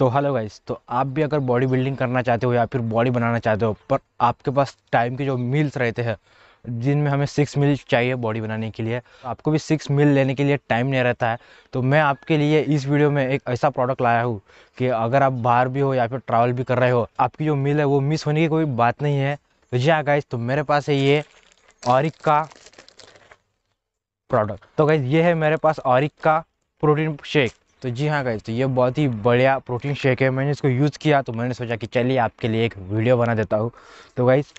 तो hello guys तो आप भी अगर बॉडी बिल्डिंग करना चाहते हो या फिर बॉडी बनाना चाहते हो पर आपके पास टाइम के जो मील्स रहते हैं जिनमें हमें सिक्स मील चाहिए बॉडी बनाने के लिए आपको भी सिक्स मील लेने के लिए टाइम नहीं रहता है तो मैं आपके लिए इस वीडियो में एक ऐसा प्रोडक्ट लाया हूँ कि अगर आप बाहर भी हो या फिर ट्रैवल भी कर रहे हो आपकी जो मील है वो मिस होने की कोई बात नहीं है तो जी हाँ गाइस तो मेरे पास है ये ऑरिक का प्रोडक्ट तो गाइज ये है मेरे पास ऑरिक का प्रोटीन शेक तो जी हाँ गाइज तो ये बहुत ही बढ़िया प्रोटीन शेक है मैंने इसको यूज़ किया तो मैंने सोचा कि चलिए आपके लिए एक वीडियो बना देता हूँ तो गाइज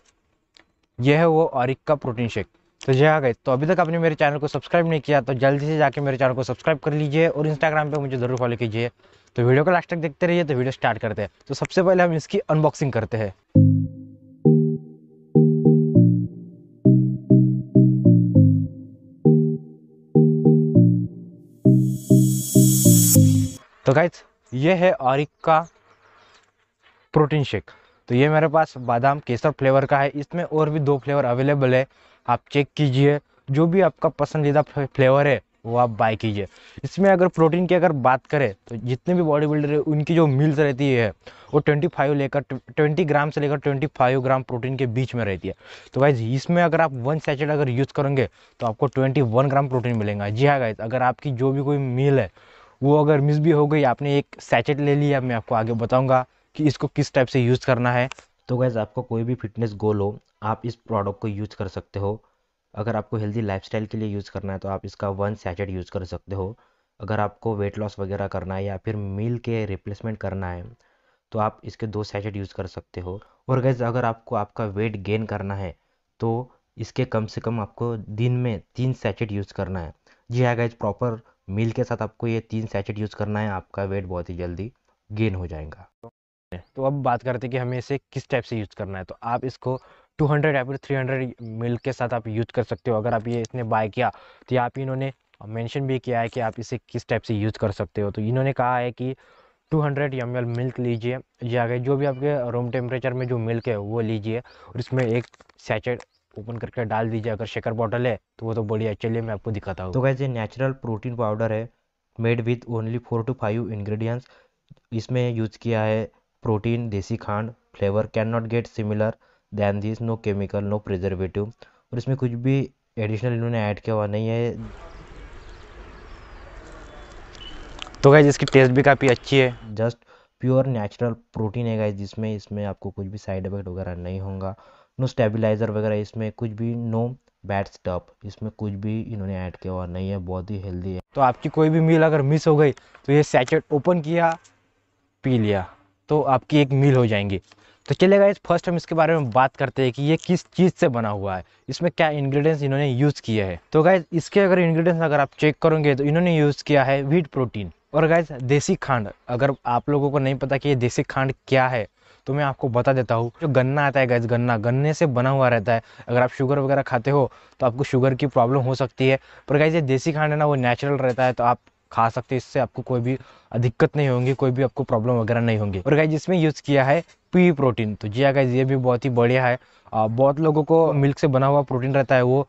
ये है वो औरिक का प्रोटीन शेक तो जी हाँ गाइज तो अभी तक आपने मेरे चैनल को सब्सक्राइब नहीं किया तो जल्दी से जाके मेरे चैनल को सब्सक्राइब कर लीजिए और इंस्टाग्राम पर मुझे ज़रूर फॉलो कीजिए तो वीडियो को लास्ट तक देखते रहिए तो वीडियो स्टार्ट करते हैं तो सबसे पहले हम इसकी अनबॉक्सिंग करते हैं तो गाइज ये है ऑरिक का प्रोटीन शेक तो ये मेरे पास बादाम केसर फ्लेवर का है इसमें और भी दो फ्लेवर अवेलेबल है आप चेक कीजिए जो भी आपका पसंदीदा फ्लेवर है वो आप बाय कीजिए इसमें अगर प्रोटीन की अगर बात करें तो जितने भी बॉडी बिल्डर है उनकी जो मील्स रहती है वो 25 लेकर 20 ग्राम से लेकर 25 ग्राम प्रोटीन के बीच में रहती है तो गाइज इसमें अगर आप वन सैचेट अगर यूज़ करेंगे तो आपको 21 ग्राम प्रोटीन मिलेगा जी हाँ गाइज अगर आपकी जो भी कोई मील है वो अगर मिस भी हो गई आपने एक सैचेट ले लिया मैं आपको आगे बताऊँगा कि इसको किस टाइप से यूज़ करना है तो गैज़ आपका कोई भी फिटनेस गोल हो आप इस प्रोडक्ट को यूज़ कर सकते हो अगर आपको हेल्दी लाइफ के लिए यूज़ करना है तो आप इसका वन सैचेट यूज़ कर सकते हो अगर आपको वेट लॉस वगैरह करना है या फिर मील के रिप्लेसमेंट करना है तो आप इसके दो सैचेट यूज़ कर सकते हो और गैज़ अगर आपको आपका वेट गेन करना है तो इसके कम से कम आपको दिन में तीन सैचेट यूज़ करना है जी हाँ गैज प्रॉपर मील के साथ आपको ये तीन सैचेट यूज़ करना है आपका वेट बहुत ही जल्दी गेन हो जाएगा तो अब बात करते हैं कि हमें इसे किस टाइप से यूज़ करना है तो आप इसको 200 या फिर 300 मिल के साथ आप यूज़ कर सकते हो अगर आप ये इसने बाय किया तो आप इन्होंने मेंशन भी किया है कि आप इसे किस टाइप से यूज़ कर सकते हो तो इन्होंने कहा है कि 200 हंड्रेड एम एल मिल्क लीजिए या जो भी आपके रूम टेम्परेचर में जो मिल्क है वो लीजिए और इसमें एक सैचेट ओपन करके डाल दीजिए अगर शेकर बॉटल है तो वो तो बढ़िया चलिए मैं आपको दिखाता हूँ तो कैसे नेचुरल प्रोटीन पाउडर है made with only four to five ingredients इसमें यूज किया है प्रोटीन देसी खांड flavour can not get similar than this no chemical no preservative और इसमें कुछ भी एडिशनल इन्होंने ऐड किया हुआ नहीं है तो गाइज इसकी टेस्ट भी काफ़ी अच्छी है जस्ट प्योर नेचुरल प्रोटीन है गाइज जिसमें इसमें आपको कुछ भी साइड इफेक्ट वगैरह नहीं होगा नो स्टेबलाइज़र वगैरह इसमें कुछ भी नो बैड स्टफ इसमें कुछ भी इन्होंने ऐड किया हुआ नहीं है बहुत ही हेल्दी है तो आपकी कोई भी मील अगर मिस हो गई तो ये सैचेट ओपन किया पी लिया तो आपकी एक मील हो जाएंगी तो चलेगा इस फर्स्ट हम इसके बारे में बात करते हैं कि ये किस चीज़ से बना हुआ है इसमें क्या इंग्रेडिएंट्स इन्होंने यूज़ किया है तो गाइज इसके अगर इंग्रेडिएंट्स अगर आप चेक करोगे तो इन्होंने यूज़ किया है व्हीट प्रोटीन और गाइज देसी खांड अगर आप लोगों को नहीं पता कि ये देसी खांड क्या है तो मैं आपको बता देता हूँ जो गन्ना आता है गैस गन्ना गन्ने से बना हुआ रहता है अगर आप शुगर वगैरह खाते हो तो आपको शुगर की प्रॉब्लम हो सकती है पर गैस ये देसी खाना ना वो नेचुरल रहता है तो आप खा सकते हैं इससे आपको कोई भी दिक्कत नहीं होगी कोई भी आपको प्रॉब्लम वगैरह नहीं होंगी और गाइज इसमें यूज़ किया है पी प्रोटीन तो जी गाइज हाँ ये भी बहुत ही बढ़िया है बहुत लोगों को मिल्क से बना हुआ प्रोटीन रहता है वो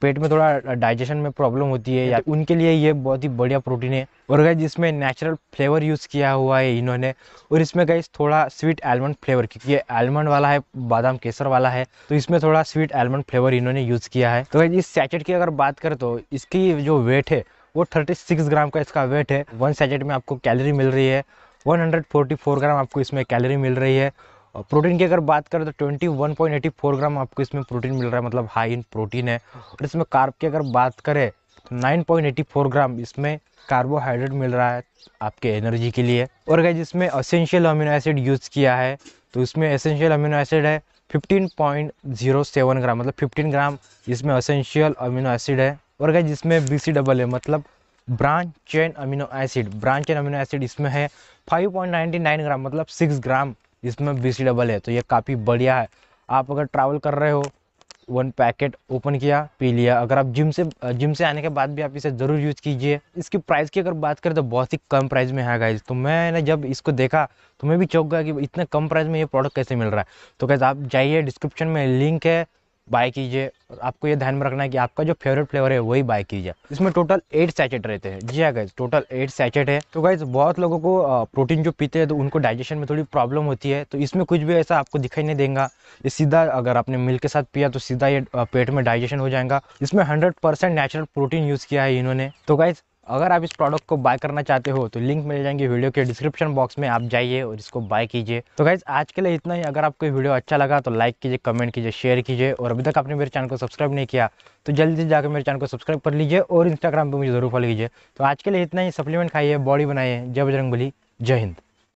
पेट में थोड़ा डाइजेशन में प्रॉब्लम होती है या उनके लिए ये बहुत ही बढ़िया प्रोटीन है और गाइज इसमें नेचुरल फ्लेवर यूज़ किया हुआ है इन्होंने और इसमें गाइज थोड़ा स्वीट आलमंड फ्लेवर क्योंकि ये आलमंड वाला है बादाम केसर वाला है तो इसमें थोड़ा स्वीट आलमंड फ्लेवर इन्होंने यूज़ किया है तो गाइज इस सैचेट की अगर बात करें तो इसकी जो वेट है वो 36 ग्राम का इसका वेट है वन सैचेट में आपको कैलोरी मिल रही है 144 ग्राम आपको इसमें कैलोरी मिल रही है और प्रोटीन की अगर बात करें तो 21.84 ग्राम आपको इसमें प्रोटीन मिल रहा है मतलब हाई इन प्रोटीन है और इसमें कार्ब की अगर बात करें तो 9.84 ग्राम इसमें कार्बोहाइड्रेट मिल रहा है आपके एनर्जी के लिए और अगर जिसमें असेंशियल अमीनो एसिड यूज़ किया है तो इसमें असेंशियल अमीनो एसिड है 15.07 ग्राम मतलब 15 ग्राम इसमें असेंशियल अमीनो एसिड है और गाइज इसमें बी सी डबल है मतलब branch chain amino acid branch chain amino acid इसमें है 5.99 ग्राम मतलब 6 ग्राम इसमें बी सी डबल है तो ये काफ़ी बढ़िया है आप अगर ट्रैवल कर रहे हो वन पैकेट ओपन किया पी लिया अगर आप जिम से जिम से आने के बाद भी आप इसे ज़रूर यूज़ कीजिए इसकी प्राइस की अगर बात करें तो बहुत ही कम प्राइस में है गाइज तो मैंने जब इसको देखा तो मैं भी चौंक गया कि इतने कम प्राइस में ये प्रोडक्ट कैसे मिल रहा है तो कैसे आप जाइए डिस्क्रिप्शन में लिंक है बाय कीजिए आपको ये ध्यान में रखना है कि आपका जो फेवरेट फ्लेवर है वही बाय कीजिए इसमें टोटल एट सैचेट रहते हैं जी हाँ गाइज टोटल एट सैचेट है तो गाइज बहुत लोगों को प्रोटीन जो पीते हैं तो उनको डाइजेशन में थोड़ी प्रॉब्लम होती है तो इसमें कुछ भी ऐसा आपको दिखाई नहीं देगा ये सीधा अगर आपने मिल्क के साथ पिया तो सीधा ये पेट में डाइजेशन हो जाएगा इसमें हंड्रेड नेचुरल प्रोटीन यूज़ किया है इन्होंने तो गाइज अगर आप इस प्रोडक्ट को बाय करना चाहते हो तो लिंक मिल जाएंगे वीडियो के डिस्क्रिप्शन बॉक्स में आप जाइए और इसको बाय कीजिए तो गाइज आज के लिए इतना ही अगर आपको वीडियो अच्छा लगा तो लाइक कीजिए कमेंट कीजिए शेयर कीजिए और अभी तक आपने मेरे चैनल को सब्सक्राइब नहीं किया तो जल्दी से जाकर मेरे चैनल को सब्सक्राइब कर लीजिए और इंस्टाग्राम पर मुझे जरूर फॉलो कीजिए तो आज के लिए इतना ही सप्लीमेंट खाइए बॉडी बनाइए जय बजरंग जय हिंद